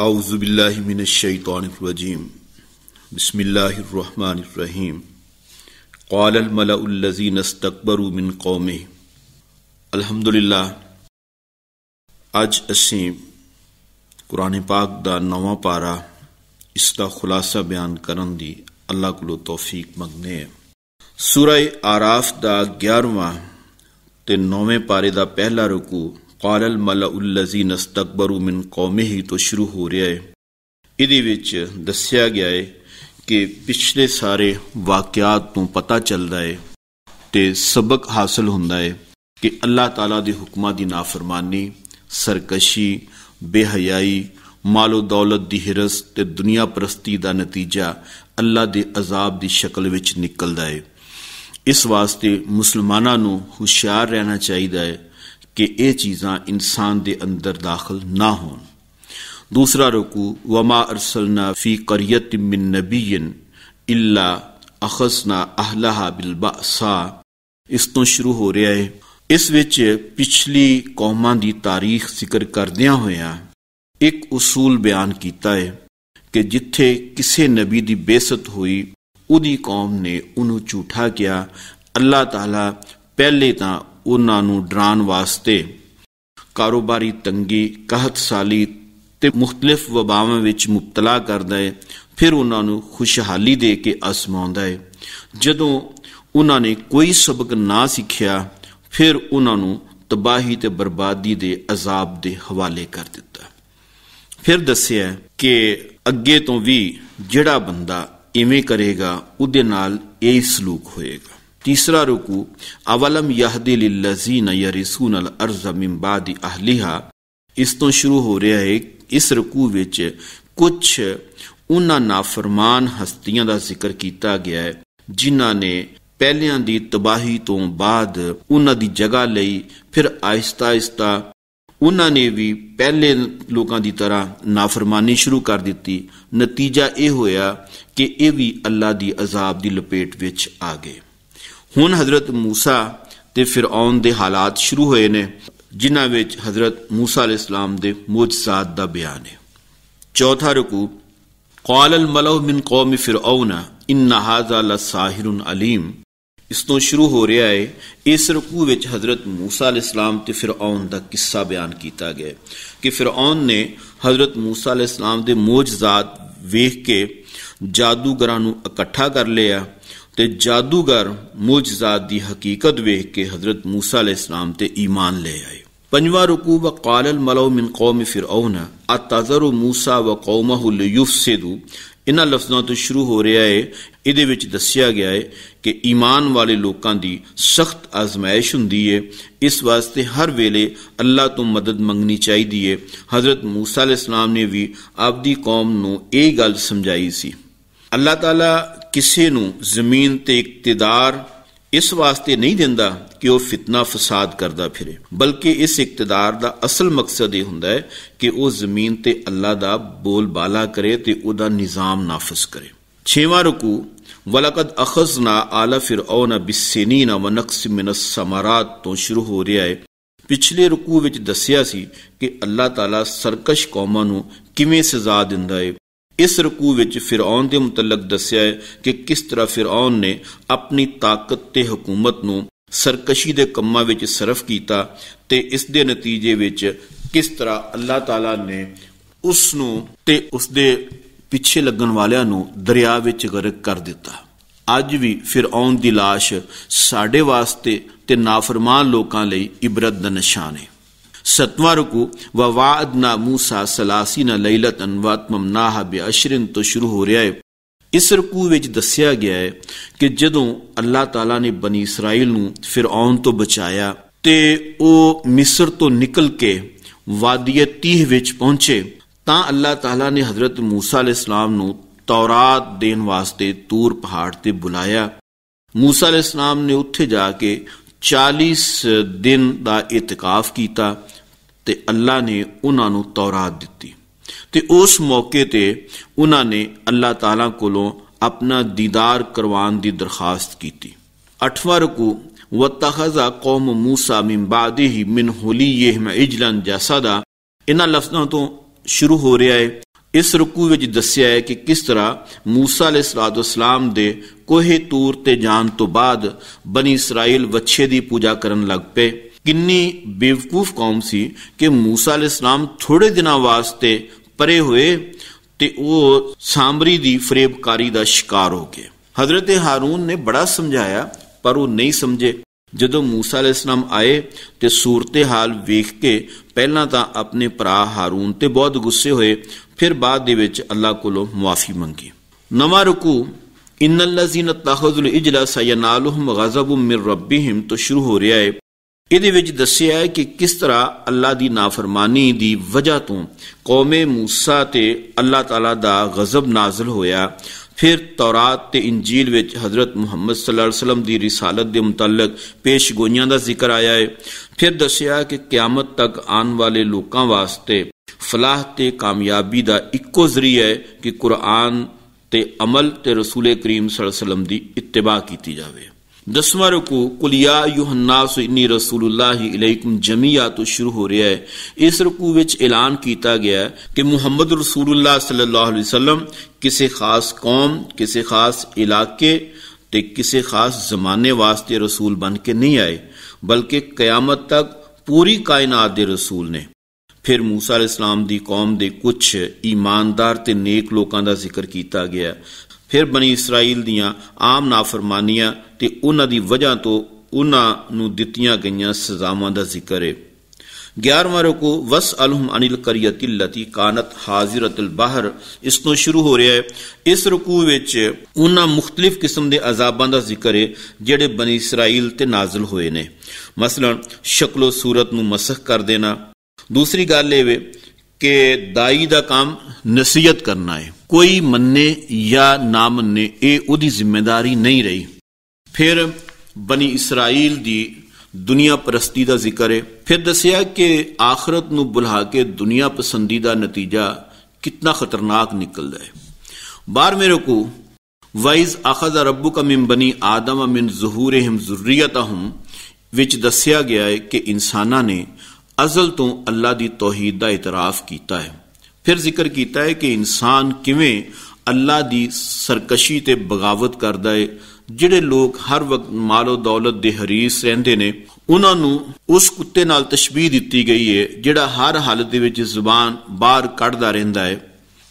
बसमिल्लाम बसमीम कौलमलाज़ीन अस्तकबरमिन कौम अलहमदिल्ला अज अस कुरान पाक का नवा पारा इसका खुलासा बयान करन की अल्लाह को तौफीक मंगने सूरह आराफ का ग्यारहवा तो नौवें पारे का पहला रुकू ਕਾਲ ਮਲਉਲਜ਼ੀਨ ਇਸਤਕਬਰੂ ਮਿਨ ਕੌਮਿਹੀ ਤੋਂ ਸ਼ੁਰੂ ਹੋ ਰਿਹਾ ਹੈ ਇਹਦੇ ਵਿੱਚ ਦੱਸਿਆ ਗਿਆ ਹੈ ਕਿ ਪਿਛਲੇ ਸਾਰੇ ਵਾਕਿਆਤ ਤੋਂ ਪਤਾ ਚੱਲਦਾ ਹੈ ਤੇ ਸਬਕ ਹਾਸਲ ਹੁੰਦਾ ਹੈ ਕਿ ਅੱਲਾਹ ਤਾਲਾ ਦੇ ਹੁਕਮਾਂ ਦੀ ਨਾਫਰਮਾਨੀ ਸਰਕਸ਼ੀ ਬੇਹਯਾਈ ਮਾਲੋ ਦੌਲਤ ਦੀ ਹਿਰਸ ਤੇ ਦੁਨੀਆ ਪ੍ਰਸਤੀ ਦਾ ਨਤੀਜਾ ਅੱਲਾ ਦੇ ਅਜ਼ਾਬ ਦੀ ਸ਼ਕਲ ਵਿੱਚ ਨਿਕਲਦਾ ਹੈ ਇਸ ਵਾਸਤੇ ਮੁਸਲਮਾਨਾਂ ਨੂੰ ਹੁਸ਼ਿਆਰ ਰਹਿਣਾ ਚਾਹੀਦਾ ਹੈ ਕਿ ਇਹ ਚੀਜ਼ਾਂ ਇਨਸਾਨ ਦੇ ਅੰਦਰ ਦਾਖਲ ਨਾ ਹੋਣ ਦੂਸਰਾ ਰੁਕੂ ਵਮਾ ਅਰਸਲਨਾ ਫੀ ਕਰੀਅਤ ਮਿਨ ਨਬੀਨ ਇਲਾ ਅਖਸਨਾ ਅਹਲਹਾ ਬਿਲ ਬਾਸਾ ਇਸ ਤੋਂ ਸ਼ੁਰੂ ਹੋ ਰਿਹਾ ਹੈ ਇਸ ਵਿੱਚ ਪਿਛਲੀ ਕੌਮਾਂ ਦੀ ਤਾਰੀਖ ਜ਼ਿਕਰ ਕਰਦਿਆਂ ਹੋਇਆਂ ਇੱਕ ਉਸੂਲ ਬਿਆਨ ਕੀਤਾ ਹੈ ਕਿ ਜਿੱਥੇ ਕਿਸੇ ਨਬੀ ਦੀ ਬੇਸਤ ਹੋਈ ਉਹਦੀ ਕੌਮ ਨੇ ਉਹਨੂੰ ਝੂਠਾ ਕਿਹਾ ਅੱਲਾਹ ਤਾਲਾ ਪਹਿਲੇ ਤਾਂ ਉਹਨਾਂ ਨੂੰ ਡਰਾਉਣ ਵਾਸਤੇ ਕਾਰੋਬਾਰੀ ਤੰਗੀ ਕਹਤਸਾਲੀ ਤੇ ਮੁxtਲਿਫ ਵਬਾਵਾਂ ਵਿੱਚ ਮੁਪਤਲਾ ਕਰਦਾ ਹੈ ਫਿਰ ਉਹਨਾਂ ਨੂੰ ਖੁਸ਼ਹਾਲੀ ਦੇ ਕੇ ਅਸਮਾਉਂਦਾ ਹੈ ਜਦੋਂ ਉਹਨਾਂ ਨੇ ਕੋਈ ਸਬਕ ਨਾ ਸਿੱਖਿਆ ਫਿਰ ਉਹਨਾਂ ਨੂੰ ਤਬਾਹੀ ਤੇ ਬਰਬਾਦੀ ਦੇ ਅਜ਼ਾਬ ਦੇ ਹਵਾਲੇ ਕਰ ਦਿੱਤਾ ਫਿਰ ਦੱਸਿਆ ਕਿ ਅੱਗੇ ਤੋਂ ਵੀ ਜਿਹੜਾ ਬੰਦਾ ਇਵੇਂ ਕਰੇਗਾ ਉਹਦੇ ਨਾਲ ਇਹ ਸਲੂਕ ਹੋਏਗਾ तीसरा रुकू अवलम यहदी लजीन ਯਰਿਸੂਨ ਅਲ ਅਰਜ਼ ਮਿਨ ਬਾਦੀ ਅਹਲਿਹਾ ਇਸ ਤੋਂ ਸ਼ੁਰੂ ਹੋ ਰਿਹਾ ਹੈ ਇਸ ਰਕੂ ਵਿੱਚ ਕੁਝ ਉਹਨਾਂ ਨਾਫਰਮਾਨ ਹਸਤੀਆਂ ਦਾ ਜ਼ਿਕਰ ਕੀਤਾ ਗਿਆ ਹੈ ਜਿਨ੍ਹਾਂ ਨੇ ਪਹਿਲਿਆਂ ਦੀ ਤਬਾਹੀ ਤੋਂ ਬਾਅਦ ਉਹਨਾਂ ਦੀ ਜਗ੍ਹਾ ਲਈ ਫਿਰ ਆਹਿਸਤਾ ਆਹਿਸਤਾ ਉਹਨਾਂ ਨੇ ਵੀ ਪਹਿਲੇ ਲੋਕਾਂ ਦੀ ਤਰ੍ਹਾਂ ਨਾਫਰਮਾਨੀ ਸ਼ੁਰੂ ਕਰ ਦਿੱਤੀ ਨਤੀਜਾ ਇਹ ਹੋਇਆ ਕਿ ਇਹ ਵੀ ਅੱਲਾ ਦੀ ਅਜ਼ਾਬ ਦੀ ਲਪੇਟ ਵਿੱਚ ਆ ਗਏ ਹੁਣ حضرت موسی ਤੇ ਫਿਰੌਨ ਦੇ ਹਾਲਾਤ ਸ਼ੁਰੂ ਹੋਏ ਨੇ ਜਿਨ੍ਹਾਂ ਵਿੱਚ حضرت موسی ਅਲੈਹਿਸਲਾਮ ਦੇ ਮੂਜਜ਼ਾਤ ਦਾ ਬਿਆਨ ਹੈ ਚੌਥਾ ਰਕੂ قال الملأ من قوم فرعون ان هذا لساحر عليم ਇਸ ਤੋਂ ਸ਼ੁਰੂ ਹੋ ਰਿਹਾ ਹੈ ਇਸ ਰਕੂ ਵਿੱਚ حضرت موسی ਅਲੈਹਿਸਲਾਮ ਤੇ ਫਿਰੌਨ ਦਾ ਕਿੱਸਾ ਬਿਆਨ ਕੀਤਾ ਗਿਆ ਕਿ ਫਿਰੌਨ ਨੇ حضرت موسی ਅਲੈਹਿਸਲਾਮ ਦੇ ਮੂਜਜ਼ਾਤ ਵੇਖ ਕੇ ਜਾਦੂਗਰਾਂ ਨੂੰ ਇਕੱਠਾ ਕਰ ਲਿਆ ਤੇ ਜਾਦੂਗਰ ਮੁਜਜ਼ਾ ਦੀ ਹਕੀਕਤ ਵੇਖ ਕੇ ਹਜ਼ਰਤ موسی ਅਲੈਹ ਇਸਲਾਮ ਤੇ ਈਮਾਨ ਲੈ ਆਏ पंजवा रुकू व कालल मलो मिन कौम फिर अतजर मूसा व कौम लयूफ सेदू ਇਹਨਾਂ ਲਫ਼ਜ਼ਾਂ ਤੋਂ ਸ਼ੁਰੂ ਹੋ ਰਿਹਾ ਹੈ ਇਹਦੇ ਵਿੱਚ ਦੱਸਿਆ ਗਿਆ ਹੈ ਕਿ ਈਮਾਨ ਵਾਲੇ ਲੋਕਾਂ ਦੀ ਸਖਤ ਆਜ਼ਮਾਇਸ਼ ਹੁੰਦੀ ਹੈ ਇਸ ਵਾਸਤੇ ਹਰ ਵੇਲੇ ਅੱਲਾਹ ਤੋਂ ਮਦਦ ਮੰਗਣੀ ਚਾਹੀਦੀ ਹੈ ਹਜ਼ਰਤ ਮੂਸਾ ਅਲੈਹਿਸਲਾਮ ਨੇ ਵੀ ਆਪਦੀ ਕੌਮ ਨੂੰ ਇਹ ਗੱਲ ਸਮਝਾਈ ਸੀ ਅੱਲਾਹ ਤਾਲਾ ਕਿਸੇ ਨੂੰ ਜ਼ਮੀਨ ਤੇ ਇਕਤਦਾਰ ਇਸ ਵਾਸਤੇ ਨਹੀਂ ਦਿੰਦਾ ਕਿ ਉਹ ਫਿਤਨਾ ਫਸਾਦ ਕਰਦਾ ਫਿਰੇ ਬਲਕਿ ਇਸ ਇਕਤਦਾਰ ਦਾ ਅਸਲ ਮਕਸਦ ਇਹ ਹੁੰਦਾ ਹੈ ਕਿ ਉਹ ਜ਼ਮੀਨ ਤੇ ਅੱਲਾ ਦਾ ਬੋਲ ਬਾਲਾ ਕਰੇ ਤੇ ਉਹਦਾ ਨਿਜ਼ਾਮ ਨਾਫਜ਼ ਕਰੇ 6ਵਾਂ ਰਕੂ ਵਲਕਦ ਅਖਜ਼ਨਾ ਆਲਾ ਫਿਰऔਨ ਬਿਸਸੀਨੀਨ ਵਨਕਸ ਮਿਨ ਸਮਰਾਤ ਤੋਂ ਸ਼ੁਰੂ ਹੋ ਰਿਹਾ ਹੈ ਪਿਛਲੇ ਰਕੂ ਵਿੱਚ ਦੱਸਿਆ ਸੀ ਕਿ ਅੱਲਾਹ ਤਾਲਾ ਸਰਕਸ਼ ਕੌਮਾਂ ਨੂੰ ਕਿਵੇਂ ਸਜ਼ਾ ਦਿੰਦਾ ਹੈ ਇਸ ਰਕੂ ਵਿੱਚ ਫਿਰਾਉਨ ਦੇ ਮੁਤਲਕ ਦੱਸਿਆ ਹੈ ਕਿ ਕਿਸ ਤਰ੍ਹਾਂ ਫਿਰਾਉਨ ਨੇ ਆਪਣੀ ਤਾਕਤ ਤੇ ਹਕੂਮਤ ਨੂੰ ਸਰਕਸ਼ੀ ਦੇ ਕੰਮਾਂ ਵਿੱਚ ਸਰਫ ਕੀਤਾ ਤੇ ਇਸ ਦੇ ਨਤੀਜੇ ਵਿੱਚ ਕਿਸ ਤਰ੍ਹਾਂ ਅੱਲਾਹ ਤਾਲਾ ਨੇ ਉਸ ਨੂੰ ਤੇ ਉਸ ਦੇ ਪਿੱਛੇ ਲੱਗਣ ਵਾਲਿਆਂ ਨੂੰ ਦਰਿਆ ਵਿੱਚ ਗਰਕ ਕਰ ਦਿੱਤਾ ਅੱਜ ਵੀ ਫਿਰਾਉਨ ਦੀ লাশ ਸਾਡੇ ਵਾਸਤੇ ਤੇ ਨਾਫਰਮਾਨ ਲੋਕਾਂ ਲਈ ਇਬਰਤ ਦਾ ਨਿਸ਼ਾਨ ਹੈ सत्वरकु व वाद ना मूसा सलासी ना लैलत अनवात्मम नाह ਬੇਅਸ਼ਰਿਨ ਤੋਂ ਸ਼ੁਰੂ ਹੋ ਰਿਹਾ ਹੈ ਇਸ ਰਕੂ ਵਿੱਚ ਦੱਸਿਆ ਗਿਆ ਹੈ ਕਿ ਜਦੋਂ ਅੱਲਾਹ ਤਾਲਾ ਨੇ ਬਨੀ ਇਸਰਾਇਲ ਨੂੰ ਫਿਰੌਨ ਤੋਂ ਬਚਾਇਆ ਤੇ ਉਹ ਮਿਸਰ ਤੋਂ ਨਿਕਲ ਕੇ ਵਾਦੀਏ ਤੀਹ ਵਿੱਚ ਪਹੁੰਚੇ ਤਾਂ ਅੱਲਾਹ ਤਾਲਾ ਨੇ ਹਜ਼ਰਤ ਮੂਸਾ ਅਲੈਹਿਸਲਾਮ ਨੂੰ ਤੌਰਾਤ ਦੇਣ ਵਾਸਤੇ ਤੂਰ ਪਹਾੜ ਤੇ ਬੁਲਾਇਆ ਮੂਸਾ ਅਲੈਹਿਸਲਾਮ ਨੇ ਉੱਥੇ ਜਾ ਕੇ 40 ਦਿਨ ਦਾ ਇਤਕਾਫ ਕੀਤਾ ਤੇ ਅੱਲਾ ਨੇ ਉਹਨਾਂ ਨੂੰ ਤੌਰਾਤ ਦਿੱਤੀ ਤੇ ਉਸ ਮੌਕੇ ਤੇ ਉਹਨਾਂ ਨੇ ਅੱਲਾ ਤਾਲਾ ਕੋਲੋਂ ਆਪਣਾ ਦੀਦਾਰ ਕਰਵਾਉਣ ਦੀ ਦਰਖਾਸਤ ਕੀਤੀ 8ਵਾਂ ਰਕੂ ਵਤਖਜ਼ਾ ਕੌਮ موسی ਮਿਨ ਬਾਦਿਹ ਮਿਨ ਹੁਲੀਹਿਮ ਇਜਲਨ ਜਸਦਾ ਇਹਨਾਂ ਲਫ਼ਜ਼ਾਂ ਤੋਂ ਸ਼ੁਰੂ ਹੋ ਰਿਹਾ ਹੈ ਇਸ ਰਕੂ ਵਿੱਚ ਦੱਸਿਆ ਹੈ ਕਿ ਕਿਸ ਤਰ੍ਹਾਂ موسی ਅਲੈਹਿਸਲਾਮ ਦੇ ਕੋਹੇ ਤੂਰ ਤੇ ਜਾਣ ਤੋਂ ਬਾਅਦ ਬਨੀ ਇਸਰਾਇਲ ਵੱਛੇ ਦੀ ਪੂਜਾ ਕਰਨ ਲੱਗ ਪਏ किन्नी बेवकूफ कौम सी कि मूसा अल इस्लाम थोड़े दिन वास्ते परे हुए ते वो सामरी दी फरेबकारी का शिकार हो गए हजरत हारून ने बड़ा समझाया पर वो नहीं समझे जो मूसा इस्लाम आए तो सूरत हाल वेख के पहला तो अपने भरा हारून से बहुत गुस्से हुए फिर बाद अल्लाह को मुआफी मंगी नवा रुकू इन अल्लाजी इजला सैनालहम गजब मिर रबीहिम तो शुरू हो रहा है ਇਹਦੇ ਵਿੱਚ ਦੱਸਿਆ ਹੈ ਕਿ ਕਿਸ ਤਰ੍ਹਾਂ ਅੱਲਾ ਦੀ ਨਾਫਰਮਾਨੀ ਦੀ ਵਜ੍ਹਾ ਤੋਂ ਕੌਮੇ موسی ਤੇ ਅੱਲਾ ਤਾਲਾ ਦਾ ਗਜ਼ਬ ਨਾਜ਼ਲ ਹੋਇਆ ਫਿਰ ਤੌਰਾਤ ਤੇ ਇੰਜੀਲ ਵਿੱਚ ਹਜ਼ਰਤ ਮੁਹੰਮਦ ਸੱਲੱਲਾਹੁ ਅਲੈहि ਵਸੱਲਮ ਦੀ ਰਿਸਾਲਤ ਦੇ ਮੁਤਲਕ ਪੇਸ਼ਗੋਈਆਂ ਦਾ ਜ਼ਿਕਰ ਆਇਆ ਹੈ ਫਿਰ ਦੱਸਿਆ ਕਿ ਕਿਆਮਤ ਤੱਕ ਆਉਣ ਵਾਲੇ ਲੋਕਾਂ ਵਾਸਤੇ ਫਲਾਹ ਤੇ ਕਾਮਯਾਬੀ ਦਾ ਇੱਕੋ ਜ਼ਰੀਆ ਹੈ ਕਿ ਕੁਰਾਨ ਤੇ ਅਮਲ ਤੇ ਰਸੂਲ ਕਰੀਮ ਸੱਲੱਲਾਹੁ ਅਲੈहि ਵਸੱਲਮ ਦੀ ਇਤਬਾ ਕੀਤੀ ਜਾਵੇ दसवा रुकू कुलिया तो शुरू हो रहा है इस रुकू विच ऐलान किया गया कि मुहम्मद किसी खास कौम किसी खास इलाके ते किसी खास जमाने वास्ते रसूल बन के नहीं आए बल्कि कयामत तक पूरी कायनात दे रसूल ने फिर मूसा इस्लाम दी कौम दे कुछ ईमानदार ते नेक लोगों का जिक्र किया गया ਫਿਰ ਬਣੀ ਇਸਰਾਇਲ ਦੀਆਂ ਆਮ ਨਾਫਰਮਾਨੀਆਂ ਤੇ ਉਹਨਾਂ ਦੀ ਵਜ੍ਹਾ ਤੋਂ ਉਹਨਾਂ ਨੂੰ ਦਿੱਤੀਆਂ ਗਈਆਂ ਸਜ਼ਾਵਾਂ ਦਾ ਜ਼ਿਕਰ ਹੈ 11ਵਾਂ ਰੁਕੂ ਵਸ ਅਲਹਮ ਅਨਿਲ ਕਰੀਅਤਿ ਲਤੀ ਕਾਨਤ ਹਾਜ਼ਿਰਤੁਲ ਬਾਹਰ ਇਸ ਤੋਂ ਸ਼ੁਰੂ ਹੋ ਰਿਹਾ ਹੈ ਇਸ ਰੁਕੂ ਵਿੱਚ ਉਹਨਾਂ ਮੁxtਲਿਫ ਕਿਸਮ ਦੇ ਅਜ਼ਾਬਾਂ ਦਾ ਜ਼ਿਕਰ ਹੈ ਜਿਹੜੇ ਬਨੀ ਇਸਰਾਇਲ ਤੇ ਨਾਜ਼ਲ ਹੋਏ ਨੇ ਮਸਲਨ ਸ਼ਕਲੋ ਸੂਰਤ ਨੂੰ ਮਸਖ ਕਰ ਦੇਣਾ ਦੂਸਰੀ ਗੱਲ ਇਹ ਵੇ कि दाई का काम नसीहत करना है कोई मने या ना मने यह जिम्मेदारी नहीं रही फिर बनी इसराइल की दुनिया परस्ती का जिक्र है फिर दसिया कि आखरत न बुला के दुनिया पसंदी का नतीजा कितना खतरनाक निकलता है बार मेरे को वाइज आखाजा रबू का मिम बनी आदम अमिन जहूर हिम जरूरियत हम दसिया गया है कि इंसाना ने ਅਜ਼ਲ ਤੋਂ ਅੱਲਾ ਦੀ ਤੌਹੀਦ ਦਾ ਇਤਰਾਫ ਕੀਤਾ ਹੈ ਫਿਰ ਜ਼ਿਕਰ ਕੀਤਾ ਹੈ ਕਿ ਇਨਸਾਨ ਕਿਵੇਂ ਅੱਲਾ ਦੀ ਸਰਕਸ਼ੀ ਤੇ ਬਗਾਵਤ ਕਰਦਾ ਹੈ ਜਿਹੜੇ ਲੋਕ ਹਰ ਵਕਤ ਮਾਲੋ ਦੌਲਤ ਦੇ ਹਰੀਸ ਰਹਿੰਦੇ ਨੇ ਉਹਨਾਂ ਨੂੰ ਉਸ ਕੁੱਤੇ ਨਾਲ ਤਸ਼ਬੀਹ ਦਿੱਤੀ ਗਈ ਹੈ ਜਿਹੜਾ ਹਰ ਹਾਲਤ ਦੇ ਵਿੱਚ ਜ਼ੁਬਾਨ ਬਾਹਰ ਕੱਢਦਾ ਰਹਿੰਦਾ ਹੈ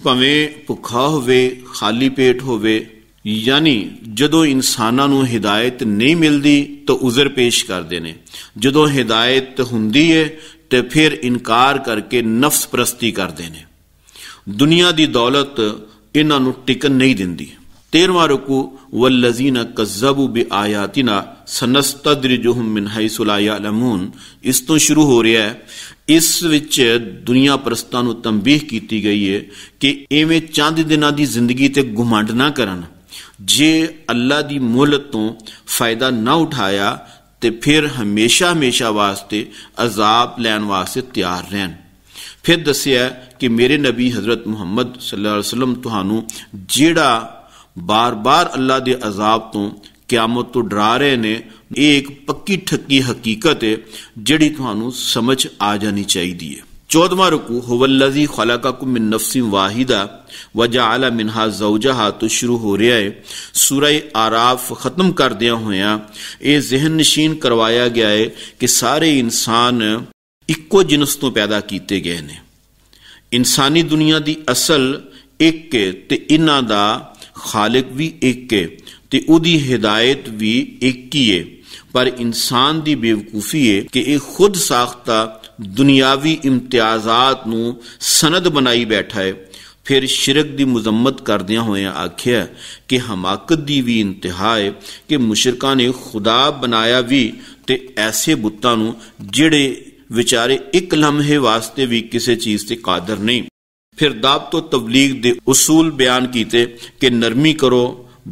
ਭਾਵੇਂ ਭੁੱਖਾ ਹੋਵੇ ਖਾਲੀ ਪੇਟ ਹੋਵੇ ਯਾਨੀ ਜਦੋਂ ਇਨਸਾਨਾਂ ਨੂੰ ਹਿਦਾਇਤ ਨਹੀਂ ਮਿਲਦੀ ਤਾਂ ਉਜ਼ਰ ਪੇਸ਼ ਕਰਦੇ ਨੇ ਜਦੋਂ ਹਿਦਾਇਤ ਹੁੰਦੀ ਹੈ ਤੇ ਫਿਰ ਇਨਕਾਰ ਕਰਕੇ ਨਫਸ ਪ੍ਰਸਤੀ ਕਰਦੇ ਨੇ ਦੁਨੀਆ ਦੀ ਦੌਲਤ ਇਹਨਾਂ ਨੂੰ ਟਿਕਣ ਨਹੀਂ ਦਿੰਦੀ 13ਵਾਂ ਰਕੂ ਵਲਜ਼ੀਨ ਕਜ਼ਬੂ ਬਿਆਇਆਤਿਨਾ ਸਨਸਤਦਰਿਜੁਹਮ ਮਿਨ ਹਾਇਸੁ ਲਾ ਯਅਲਮੂਨ ਇਸ ਤੋਂ ਸ਼ੁਰੂ ਹੋ ਰਿਹਾ ਹੈ ਇਸ ਵਿੱਚ ਦੁਨੀਆ ਪ੍ਰਸਤਾਂ ਨੂੰ ਤੰਬੀਹ ਕੀਤੀ ਗਈ ਹੈ ਕਿ ਐਵੇਂ ਚੰਦ ਦਿਨਾਂ ਦੀ ਜ਼ਿੰਦਗੀ ਤੇ ਗੁਮੰਡ ਨਾ ਕਰਨ ਜੇ ਅੱਲਾ ਦੀ ਮੁਹਲਤ ਤੋਂ ਫਾਇਦਾ ਨਾ ਉਠਾਇਆ ਤੇ ਫਿਰ ਹਮੇਸ਼ਾ ਹਮੇਸ਼ਾ ਵਾਸਤੇ ਅਜ਼ਾਬ ਲੈਣ ਵਾਸਤੇ ਤਿਆਰ ਰਹਿਣ ਫਿਰ ਦੱਸਿਆ ਕਿ ਮੇਰੇ ਨਬੀ ਹਜ਼ਰਤ ਮੁਹੰਮਦ ਸੱਲੱਲਾਹੁ ਅਲੈहि ਵਸੱਲਮ ਤੁਹਾਨੂੰ ਜਿਹੜਾ ਬਾਰ-ਬਾਰ ਅੱਲਾ ਦੇ ਅਜ਼ਾਬ ਤੋਂ ਕਿਆਮਤ ਤੋਂ ਡਰਾ ਰਹੇ ਨੇ ਇਹ ਇੱਕ ਪੱਕੀ ਠੱਕੀ ਹਕੀਕਤ ਹੈ ਜਿਹੜੀ ਤੁਹਾਨੂੰ ਸਮਝ ਆ ਜਾਣੀ ਚਾਹੀਦੀ ਹੈ चौदवा रुकू हवल्लजी खलाका मिन नफसी वाहिदा व आला मिनहा जऊजा तो शुरू हो रहा है सूरह आराफ खत्म कर दिया होया जहन नशीन करवाया गया है कि सारे इंसान इक्को जिनस तो पैदा किए गए हैं इंसानी दुनिया की असल एक ते इना दा खालिक भी एक है उदी हिदायत भी एक ही है पर इंसान की बेवकूफी है कि यह खुद साख्ता ਦੁਨਿਆਵੀ ਇਮਤਿਆਜ਼ਾਤ ਨੂੰ ਸਨਦ ਬਣਾਈ ਬੈਠਾ ਹੈ ਫਿਰ ਸ਼ਿਰਕ ਦੀ ਮਜ਼ਮਤ ਕਰਦਿਆਂ ਹੋਇਆਂ ਆਖਿਆ ਕਿ ਹਮਾਕਤ ਦੀ ਵੀ ਇੰਤਹਾ ਹੈ ਕਿ ਮੁਸ਼ਰਕਾਂ ਨੇ ਖੁਦਾ ਬਣਾਇਆ ਵੀ ਤੇ ਐਸੇ ਬੁੱਤਾਂ ਨੂੰ ਜਿਹੜੇ ਵਿਚਾਰੇ ਇੱਕ ਲਮਹੇ ਵਾਸਤੇ ਵੀ ਕਿਸੇ ਚੀਜ਼ ਤੇ ਕਾਦਰ ਨਹੀਂ ਫਿਰ ਦਾਬ ਤੋਂ ਤਬਲੀਗ ਦੇ ਉਸੂਲ ਬਿਆਨ ਕੀਤੇ ਕਿ ਨਰਮੀ ਕਰੋ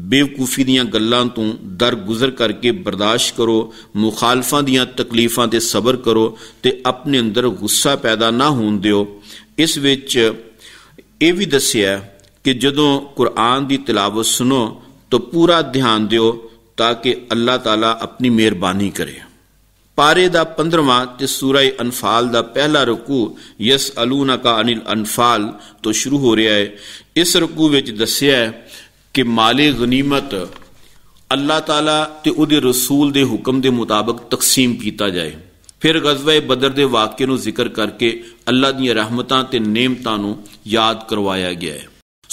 ਬੇਵਕੂਫੀ ਦੀਆਂ ਗੱਲਾਂ ਤੋਂ ਦਰ ਗੁਜ਼ਰ ਕਰਕੇ ਬਰਦਾਸ਼ਤ ਕਰੋ ਮੁਖਾਲਫਾਂ ਦੀਆਂ ਤਕਲੀਫਾਂ ਤੇ ਸਬਰ ਕਰੋ ਤੇ ਆਪਣੇ ਅੰਦਰ ਗੁੱਸਾ ਪੈਦਾ ਨਾ ਹੋਣ ਦਿਓ ਇਸ ਵਿੱਚ ਇਹ ਵੀ ਦੱਸਿਆ ਕਿ ਜਦੋਂ ਕੁਰਾਨ ਦੀ ਤਿਲਾਵਤ ਸੁਣੋ ਤਾਂ ਪੂਰਾ ਧਿਆਨ ਦਿਓ ਤਾਂ ਕਿ ਅੱਲਾਹ ਤਾਲਾ ਆਪਣੀ ਮਿਹਰਬਾਨੀ ਕਰੇ ਪਾਰੇ ਦਾ 15ਵਾਂ ਤੇ ਸੂਰਾ ਅਨਫਾਲ ਦਾ ਪਹਿਲਾ ਰਕੂ ਯਸ ਅਲੂਨਾ ਕਾ ਅਨਿਲ ਅਨਫਾਲ ਤੋਂ ਸ਼ੁਰੂ ਹੋ ਰਿਹਾ ਹੈ ਇਸ ਰਕੂ ਵਿੱਚ ਦੱਸਿਆ ਹੈ ਕਿ ਮਾਲੇ ਗਨੀਮਤ ਅੱਲਾਹ ਤਾਲਾ ਤੇ ਉਹਦੇ ਰਸੂਲ ਦੇ ਹੁਕਮ ਦੇ ਮੁਤਾਬਕ ਤਕਸੀਮ ਕੀਤਾ ਜਾਏ ਫਿਰ ਗਜ਼ਵੇ ਬਦਰ ਦੇ ਵਾਕਿਏ ਨੂੰ ਜ਼ਿਕਰ ਕਰਕੇ ਅੱਲਾਹ ਦੀਆਂ ਰਹਿਮਤਾਂ ਤੇ ਨੇਮਤਾਂ ਨੂੰ ਯਾਦ ਕਰਵਾਇਆ ਗਿਆ ਹੈ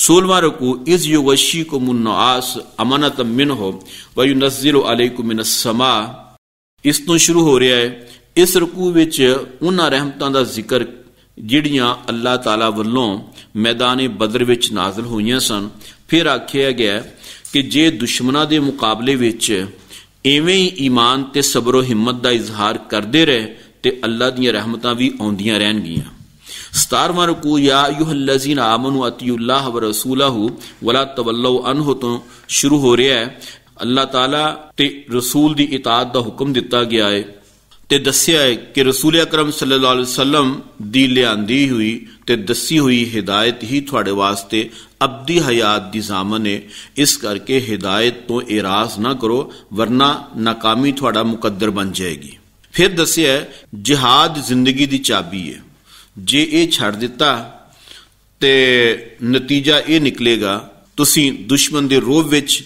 ਸੂਲਵਾ ਰਕੂ ਇਸ ਯੁਗਸ਼ੀ ਕੋ ਮੁਨਾਸ ਅਮਨਤ ਮਿਨਹੁ ਵ ਯੁਨਜ਼ਿਲੁ ਅਲੈਕੁਮ ਮਿਨਸ ਸਮਾ ਇਸ ਤੋਂ ਸ਼ੁਰੂ ਹੋ ਰਿਹਾ ਹੈ ਇਸ ਰਕੂ ਵਿੱਚ ਉਹਨਾਂ ਰਹਿਮਤਾਂ ਦਾ ਜ਼ਿਕਰ ਜਿਹੜੀਆਂ ਅੱਲਾਹ ਤਾਲਾ ਵੱਲੋਂ ਮੈਦਾਨੇ ਬਦਰ ਵਿੱਚ ਨਾਜ਼ਲ ਹੋਈਆਂ ਸਨ ਫਿਰ ਆਖਿਆ ਗਿਆ ਕਿ ਜੇ ਦੁਸ਼ਮਣਾਂ ਦੇ ਮੁਕਾਬਲੇ ਵਿੱਚ ਐਵੇਂ ਹੀ ਈਮਾਨ ਤੇ ਸਬਰ ਹਿੰਮਤ ਦਾ ਇਜ਼ਹਾਰ ਕਰਦੇ ਰਹੇ ਤੇ ਅੱਲਾ ਦੀਆਂ ਰਹਿਮਤਾਂ ਵੀ ਆਉਂਦੀਆਂ ਰਹਿਣਗੀਆਂ 17ਵਾਂ ਰਕੂ ਯਾ ਅਯੁਹੱਲਜ਼ੀਨ ਆਮਨੂ ਅਤੀਉல்லாਹ ਵ ਵਲਾ ਤਵੱਲਉ ਅਨਹੁ ਤੋਂ ਸ਼ੁਰੂ ਹੋ ਰਿਹਾ ਹੈ ਅੱਲਾਹ ਤਾਲਾ ਤੇ ਰਸੂਲ ਦੀ ਇਤਾਤ ਦਾ ਹੁਕਮ ਦਿੱਤਾ ਗਿਆ ਹੈ ਤੇ ਦੱਸਿਆ ਹੈ ਕਿ ਰਸੂਲ ਅਕਰਮ ਸੱਲੱਲਾਹੁ ਅਲੈਹਿ ਵਸੱਲਮ ਦੀ ਲਿਆਂਦੀ ਹੋਈ ਤੇ ਦੱਸੀ ਹੋਈ ਹਿਦਾਇਤ ਹੀ ਤੁਹਾਡੇ ਵਾਸਤੇ ਅਬਦੀ ਹਯਾਤ ਦੀ ਜ਼ਾਮਨ ਹੈ ਇਸ ਕਰਕੇ ਹਿਦਾਇਤ ਤੋਂ ਇਰਾਜ਼ ਨਾ ਕਰੋ ਵਰਨਾ ਨਾਕਾਮੀ ਤੁਹਾਡਾ ਮੁਕੱਦਰ ਬਣ ਜਾਏਗੀ ਫਿਰ ਦੱਸਿਆ ਜਿਹਹਾਦ ਜ਼ਿੰਦਗੀ ਦੀ ਚਾਬੀ ਹੈ ਜੇ ਇਹ ਛੱਡ ਦਿੱਤਾ ਤੇ ਨਤੀਜਾ ਇਹ ਨਿਕਲੇਗਾ ਤੁਸੀਂ ਦੁਸ਼ਮਣ ਦੇ ਰੋਹ ਵਿੱਚ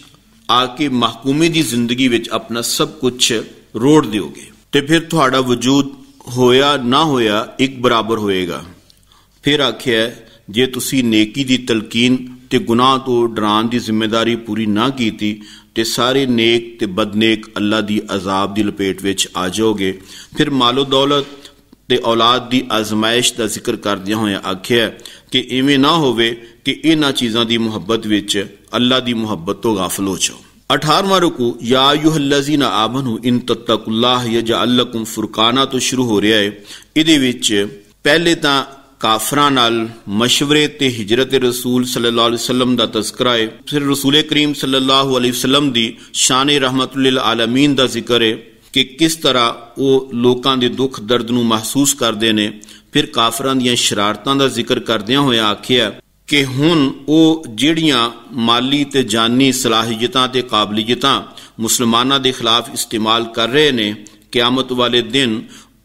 ਆ ਕੇ ਮਹਕੂਮੇ ਦੀ ਜ਼ਿੰਦਗੀ ਵਿੱਚ ਆਪਣਾ ਸਭ ਕੁਝ ਰੋੜ ਦਿਓਗੇ ਤੇ ਫਿਰ ਤੁਹਾਡਾ ਵਜੂਦ ਹੋਇਆ ਨਾ ਹੋਇਆ ਇੱਕ ਬਰਾਬਰ ਹੋਏਗਾ ਫਿਰ ਆਖਿਆ ਜੇ ਤੁਸੀਂ ਨੇਕੀ ਦੀ ਤਲਕੀਨ ਤੇ ਗੁਨਾਹ ਤੋਂ ਡਰਾਂ ਦੀ ਜ਼ਿੰਮੇਵਾਰੀ ਪੂਰੀ ਨਾ ਕੀਤੀ ਤੇ ਸਾਰੇ ਨੇਕ ਤੇ ਬਦਨੇਕ ਅੱਲਾ ਦੀ ਅਜ਼ਾਬ ਦੀ ਲਪੇਟ ਵਿੱਚ ਆ ਜਾਓਗੇ ਫਿਰ ਮਾਲੋ ਦੌਲਤ ਤੇ ਔਲਾਦ ਦੀ ਅਜ਼ਮਾਇਸ਼ ਦਾ ਜ਼ਿਕਰ ਕਰਦਿਆਂ ਹੋਇਆ ਆਖਿਆ ਕਿ ਇਵੇਂ ਨਾ ਹੋਵੇ ਕਿ ਇਹਨਾਂ ਚੀਜ਼ਾਂ ਦੀ ਮੁਹੱਬਤ ਵਿੱਚ ਅੱਲਾ ਦੀ ਮੁਹੱਬਤ ਤੋਂ ਗਾਫਲ ਹੋ ਜਾਓ 18ਵਾਂ ਰੁਕੂ ਯਾ ਅਯੁਹਲਜ਼ੀਨਾ ਆਮਨੂ ਇਨ ਤਤਕੁਲਲਾਹ ਯਜਅਲਕੁਮ ਫੁਰਕਾਨਾ ਤੋਂ ਸ਼ੁਰੂ ਹੋ ਰਿਹਾ ਹੈ ਇਹਦੇ ਵਿੱਚ ਪਹਿਲੇ ਤਾਂ ਕਾਫਰਾਂ ਨਾਲ مشورے ਤੇ ਹਿਜਰਤ ਰਸੂਲ ਸੱਲੱਲਾਹੁ ਅਲੈहि ਵਸੱਲਮ ਦਾ ਤਜ਼ਕਰਾ ਹੈ ਫਿਰ ਰਸੂਲ ਕਰੀਮ ਸੱਲੱਲਾਹੁ ਅਲੈहि ਵਸੱਲਮ ਦੀ ਸ਼ਾਨ ਰਹਿਮਤੁਲ ਲਿਲ ਆਲਮੀਨ ਦਾ ਜ਼ਿਕਰ ਹੈ ਕਿ ਕਿਸ ਤਰ੍ਹਾਂ ਉਹ ਲੋਕਾਂ ਦੇ ਦੁੱਖ ਦਰਦ ਨੂੰ ਮਹਿਸੂਸ ਕਰਦੇ ਨੇ ਫਿਰ ਕਾਫਰਾਂ ਦੀਆਂ ਸ਼ਰਾਰਤਾਂ ਦਾ ਜ਼ਿਕਰ ਕਰਦਿਆਂ ਹੋਇਆ ਆਖਿਆ ਕਿ ਹੁਣ ਉਹ ਜਿਹੜੀਆਂ ਮਾਲੀ ਤੇ ਜਾਨੀ ਸਲਾਹੀਅਤਾਂ ਤੇ ਕਾਬਲੀਅਤਾਂ ਮੁਸਲਮਾਨਾਂ ਦੇ ਖਿਲਾਫ ਇਸਤੇਮਾਲ ਕਰ ਰਹੇ ਨੇ ਕਿਆਮਤ ਵਾਲੇ ਦਿਨ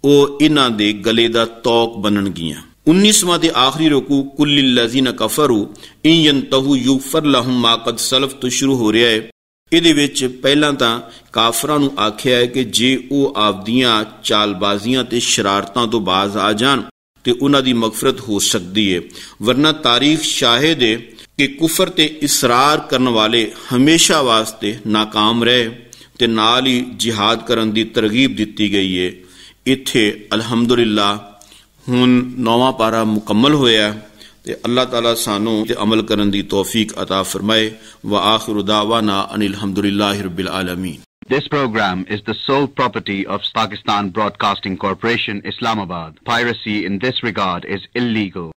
ਉਹ ਇਹਨਾਂ ਦੇ ਗਲੇ ਦਾ ਤੌਕ ਬਣਨਗੀਆਂ उन्नीसवा ते आखिरी रुकू कुल्लिल्लाजीन कफरू इन यंतहु युगफर लहुम माकद सलफ तो शुरू हो ਰਿਹਾ ਹੈ ਇਹਦੇ ਵਿੱਚ ਪਹਿਲਾਂ ਤਾਂ ਕਾਫਰਾਂ ਨੂੰ ਆਖਿਆ ਹੈ ਕਿ ਜੇ ਉਹ ਆਪਦੀਆਂ ਚਾਲਬਾਜ਼ੀਆਂ ਤੇ ਸ਼ਰਾਰਤਾਂ ਤੋਂ ਬਾਜ਼ ਆ ਜਾਣ ਤੇ ਉਹਨਾਂ ਦੀ ਮਗਫਰਤ ਹੋ ਸਕਦੀ ਹੈ ਵਰਨਾ ਤਾਰੀਖ ਸ਼ਾਹਿਦ ਹੈ ਕਿ ਕੁਫਰ ਤੇ ਇਸਰਾਰ ਕਰਨ ਵਾਲੇ ਹਮੇਸ਼ਾ ਵਾਸਤੇ ناکਾਮ ਰਹੇ ਤੇ ਨਾਲ ਹੀ ਜਿਹਾਦ ਕਰਨ ਦੀ ਤਰਗੀਬ ਦਿੱਤੀ ਗਈ ਹੈ ਇੱਥੇ ਅਲਹਮਦੁਲਿਲਾ ਹੁਣ ਨੌਵਾਂ ਪਾਰਾ ਮੁਕੰਮਲ ਹੋਇਆ ਤੇ ਅੱਲਾਹ ਤਾਲਾ ਸਾਨੂੰ ਤੇ ਅਮਲ ਕਰਨ ਦੀ ਤੌਫੀਕ عطا ਫਰਮਾਏ ਵਾ ਆਖਿਰ ਦਾਵਾਨਾ Anil ਹਮਦੁਲਿਲਾਹਿ ਰੱਬਿਲ ਆਲਮੀਨ This program is the sole property of Pakistan Broadcasting Corporation Islamabad. Piracy in this regard is illegal.